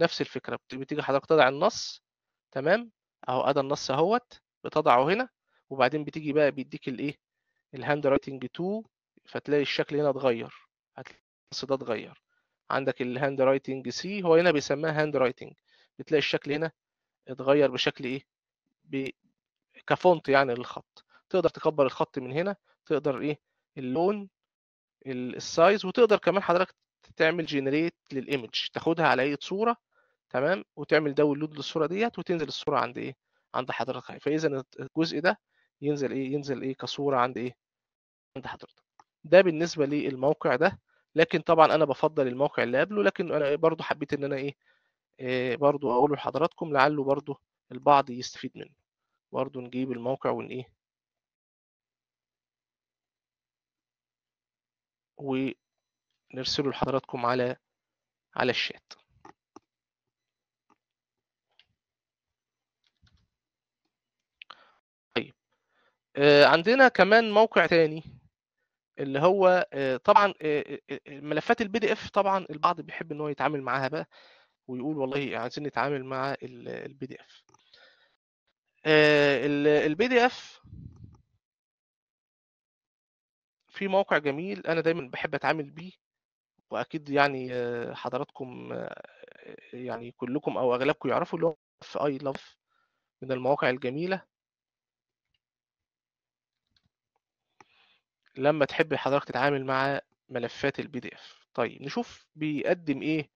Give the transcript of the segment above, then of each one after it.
نفس الفكره بتيجي حضرتك تضع النص تمام اهو ادي النص اهوت بتضعه هنا وبعدين بتيجي بقى بيديك الايه الهاند رايتنج 2 فتلاقي الشكل هنا اتغير هتلاقي النص ده اتغير عندك الهاند رايتنج سي هو هنا بيسميها هاند رايتنج بتلاقي الشكل هنا اتغير بشكل ايه ب... كفونت يعني للخط تقدر تكبر الخط من هنا تقدر ايه اللون السايز وتقدر كمان حضرتك تعمل جنريت للايمج تاخدها على اي صوره تمام وتعمل داونلود للصوره ديت وتنزل الصوره عند ايه عند حضرتك فاذا الجزء ده ينزل ايه ينزل ايه كصوره عند ايه عند حضرتك ده بالنسبه للموقع ده لكن طبعا انا بفضل الموقع اللي قبله لكن انا برضو حبيت ان انا ايه, إيه برضو اقوله لحضراتكم لعله برضو البعض يستفيد منه برضو نجيب الموقع ون ايه ونرسله لحضراتكم على على الشات آه، عندنا كمان موقع تاني اللي هو آه، طبعا آه، ملفات البي دي اف طبعا البعض بيحب ان هو يتعامل معاها بقى ويقول والله عايزين نتعامل مع البي دي اف البي دي اف في موقع جميل انا دايما بحب اتعامل بيه واكيد يعني حضراتكم يعني كلكم او اغلبكم يعرفوا اللي هو في اي لاف من المواقع الجميله لما تحب حضرتك تتعامل مع ملفات البي دي اف طيب نشوف بيقدم ايه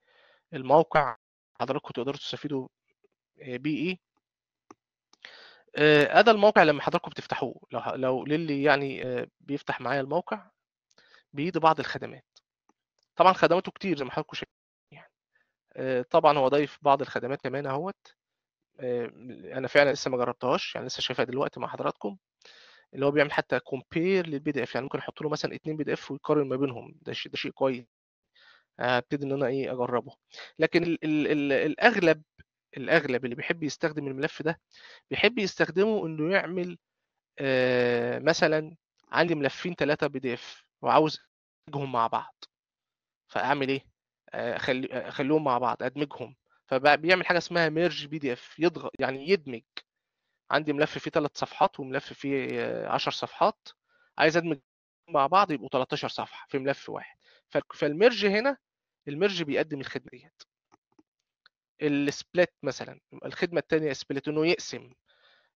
الموقع حضراتكم تقدروا تستفيدوا آه، بيه ايه آه، الموقع لما حضراتكم بتفتحوه لو لو للي يعني آه، بيفتح معايا الموقع بيدي بعض الخدمات طبعا خدماته كتير زي ما حضراتكم شايفين يعني آه، طبعا هو ضايف بعض الخدمات كمان اهوت آه، انا فعلا لسه ما جربتهاش يعني لسه شايفها دلوقتي مع حضراتكم اللي هو بيعمل حتى كومبير للبي دي اف يعني ممكن احط له مثلا اثنين بي دي اف ويقارن ما بينهم ده شيء ده شيء كويس هبتدي آه، ان انا ايه اجربه لكن الـ الـ الـ الاغلب الاغلب اللي بيحب يستخدم الملف ده بيحب يستخدمه انه يعمل آه مثلا عندي ملفين ثلاثه بي دي اف وعاوز ادمجهم مع بعض فاعمل ايه آه، اخليهم مع بعض ادمجهم فبيعمل حاجه اسمها ميرج بي دي اف يضغط يعني يدمج عندي ملف فيه ثلاث صفحات وملف فيه 10 صفحات عايز ادمج مع بعض يبقوا 13 صفحه في ملف واحد فالميرج هنا الميرج بيقدم الخدمه ديت السبليت مثلا الخدمه الثانيه سبليت انه يقسم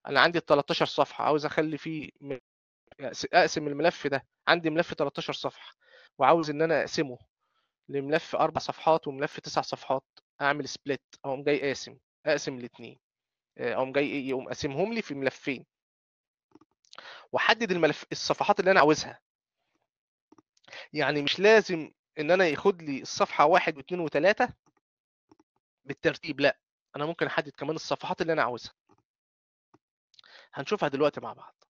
انا عندي ال 13 صفحه عاوز اخلي فيه اقسم الملف ده عندي ملف 13 صفحه وعاوز ان انا اقسمه لملف اربع صفحات وملف تسع صفحات اعمل سبليت اقوم جاي قاسم اقسم الاثنين آه، اقوم جاي ايه يقوم قاسمهم لي في ملفين واحدد الملف الصفحات اللي انا عاوزها يعني مش لازم ان انا ياخد لي الصفحه واحد واثنين وثلاثه بالترتيب لا انا ممكن احدد كمان الصفحات اللي انا عاوزها هنشوفها دلوقتي مع بعض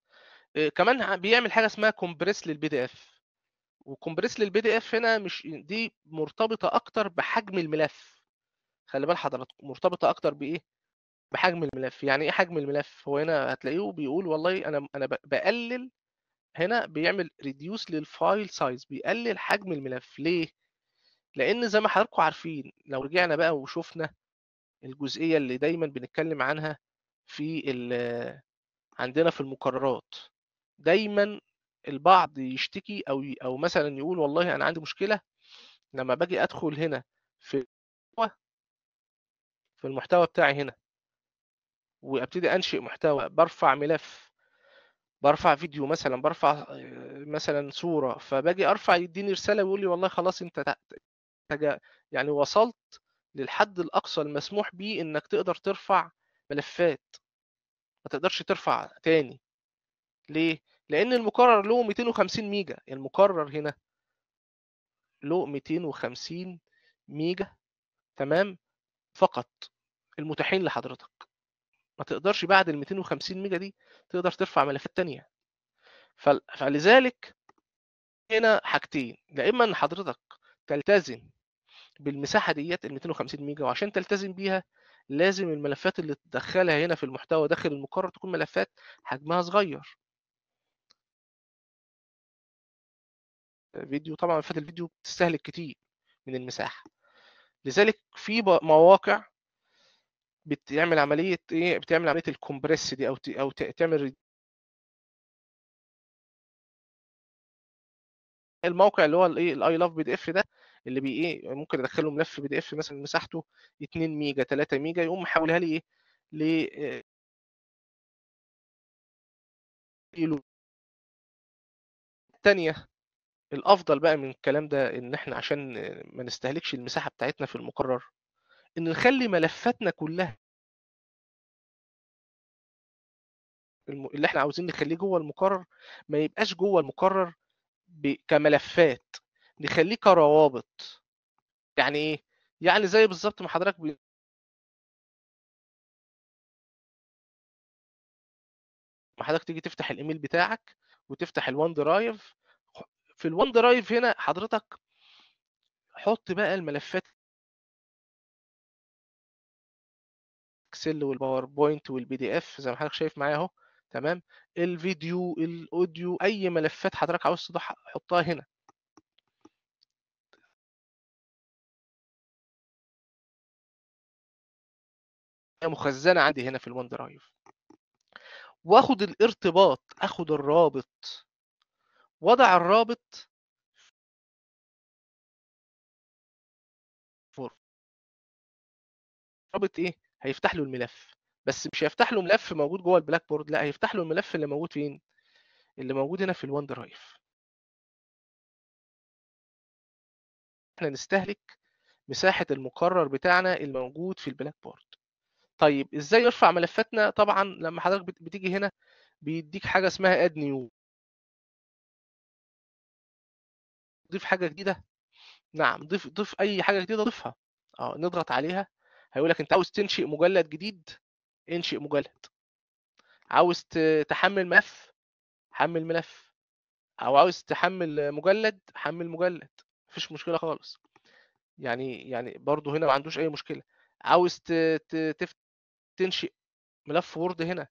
آه، كمان بيعمل حاجه اسمها كومبريس للبي دي اف وكومبريس للبي دي اف هنا مش دي مرتبطه اكتر بحجم الملف خلي بال حضراتكم مرتبطه اكتر بايه بحجم الملف يعني ايه حجم الملف هو هنا هتلاقيه بيقول والله انا انا بقلل هنا بيعمل ريديوس للفايل سايز بيقلل حجم الملف ليه لان زي ما حضراتكم عارفين لو رجعنا بقى وشفنا الجزئيه اللي دايما بنتكلم عنها في عندنا في المقررات دايما البعض يشتكي او او مثلا يقول والله انا عندي مشكله لما باجي ادخل هنا في في المحتوى بتاعي هنا وابتدي انشئ محتوى برفع ملف برفع فيديو مثلا برفع آه، مثلا صوره فباجي ارفع يديني رساله ويقول لي والله خلاص انت يعني وصلت للحد الاقصى المسموح به انك تقدر ترفع ملفات ما تقدرش ترفع تاني ليه لان المقرر له 250 ميجا المقرر هنا له 250 ميجا تمام فقط المتاحين لحضرتك ما تقدرش بعد ال 250 ميجا دي تقدر ترفع ملفات تانية فلذلك هنا حاجتين يا اما ان حضرتك تلتزم بالمساحه ديت ال 250 ميجا وعشان تلتزم بيها لازم الملفات اللي تدخلها هنا في المحتوى داخل المقرر تكون ملفات حجمها صغير فيديو طبعا ملفات الفيديو بتستهلك كتير من المساحه لذلك في مواقع بتعمل عمليه ايه بتعمل عمليه الكومبريس دي او او تعمل الموقع اللي هو الايه الاي لاف بي دي اف ده اللي بي ايه ممكن ادخله ملف بي دي اف مثلا مساحته 2 ميجا 3 ميجا يقوم محولها لي ايه ل الثانيه آه، الافضل بقى من الكلام ده ان احنا عشان ما نستهلكش المساحه بتاعتنا في المقرر ان نخلي ملفاتنا كلها اللي احنا عاوزين نخليه جوه المقرر ما يبقاش جوه المقرر كملفات نخليه كروابط يعني ايه يعني زي بالظبط ما حضرتك بي... ما حضرتك تيجي تفتح الايميل بتاعك وتفتح الوان درايف في الوان درايف هنا حضرتك حط بقى الملفات الاكسل والباوربوينت والبي دي اف زي ما حضرتك شايف معايا اهو تمام الفيديو الاوديو اي ملفات حضرتك عاوز تضح حطها هنا مخزنه عندي هنا في الون درايف واخد الارتباط اخد الرابط وضع الرابط رابط ايه هيفتح له الملف بس مش هيفتح له ملف موجود جوه البلاك بورد لا هيفتح له الملف اللي موجود فين اللي موجود هنا في الوان درايف احنا نستهلك مساحه المقرر بتاعنا الموجود في البلاك بورد طيب ازاي نرفع ملفاتنا طبعا لما حضرتك بتيجي هنا بيديك حاجه اسمها اد نيو ضيف حاجه جديده نعم ضيف ضيف اي حاجه جديده ضيفها اه نضغط عليها هيقول لك انت عاوز تنشئ مجلد جديد انشئ مجلد عاوز تحمل ملف حمل ملف او عاوز تحمل مجلد حمل مجلد مفيش مشكله خالص يعني يعني برضه هنا ما عندوش اي مشكله عاوز تنشئ ملف وورد هنا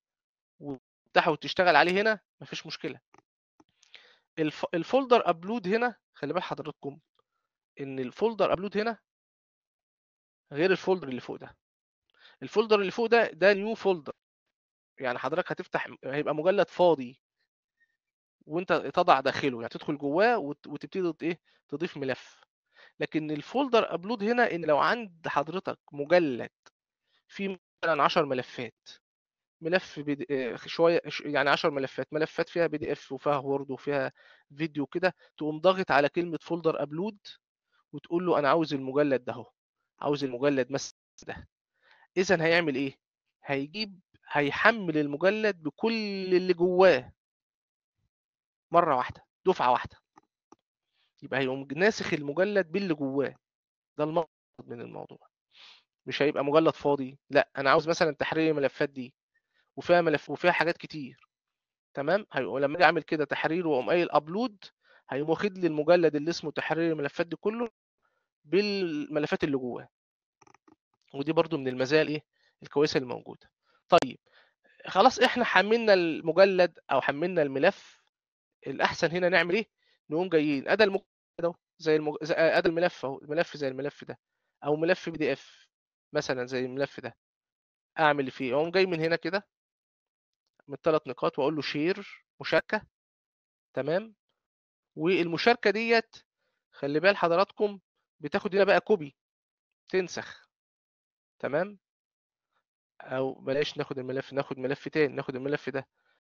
وتفتحه وتشتغل عليه هنا مفيش مشكله الفولدر ابلود هنا خلي بال حضراتكم ان الفولدر ابلود هنا غير الفولدر اللي فوق ده الفولدر اللي فوق ده ده نيو فولدر يعني حضرتك هتفتح هيبقى مجلد فاضي وانت تضع داخله يعني تدخل جواه وتبتدي ايه تضيف ملف لكن الفولدر ابلود هنا ان لو عند حضرتك مجلد فيه مثلا 10 ملفات ملف بد... آه، شويه يعني 10 ملفات ملفات فيها بي دي اف وفيها وورد وفيها فيديو كده تقوم ضاغط على كلمه فولدر ابلود وتقول له انا عاوز المجلد ده اهو عاوز المجلد مثلا ده اذا هيعمل ايه هيجيب هيحمل المجلد بكل اللي جواه مره واحده دفعه واحده يبقى هيقوم ناسخ المجلد باللي جواه ده المقصود من الموضوع مش هيبقى مجلد فاضي لا انا عاوز مثلا تحرير الملفات دي وفيها ملف وفيها حاجات كتير تمام هيقوم لما اجي اعمل كده تحرير واقوم قايل ابلود هيقوم واخد لي المجلد اللي اسمه تحرير الملفات دي كله بالملفات اللي جواه ودي برضو من المزايا الايه الكويسه اللي موجوده طيب خلاص احنا حملنا المجلد او حملنا الملف الاحسن هنا نعمل ايه نقوم جايين ادى المجلد اهو زي, المج... ادى الملف اهو الملف زي الملف ده او ملف بي دي اف مثلا زي الملف ده اعمل فيه إيه؟ اقوم جاي من هنا كده من الثلاث نقاط واقول له شير مشاركه تمام والمشاركه ديت خلي بال حضراتكم بتاخد هنا إيه بقى كوبي تنسخ تمام او بلاش ناخد الملف ناخد ملف تاني ناخد الملف ده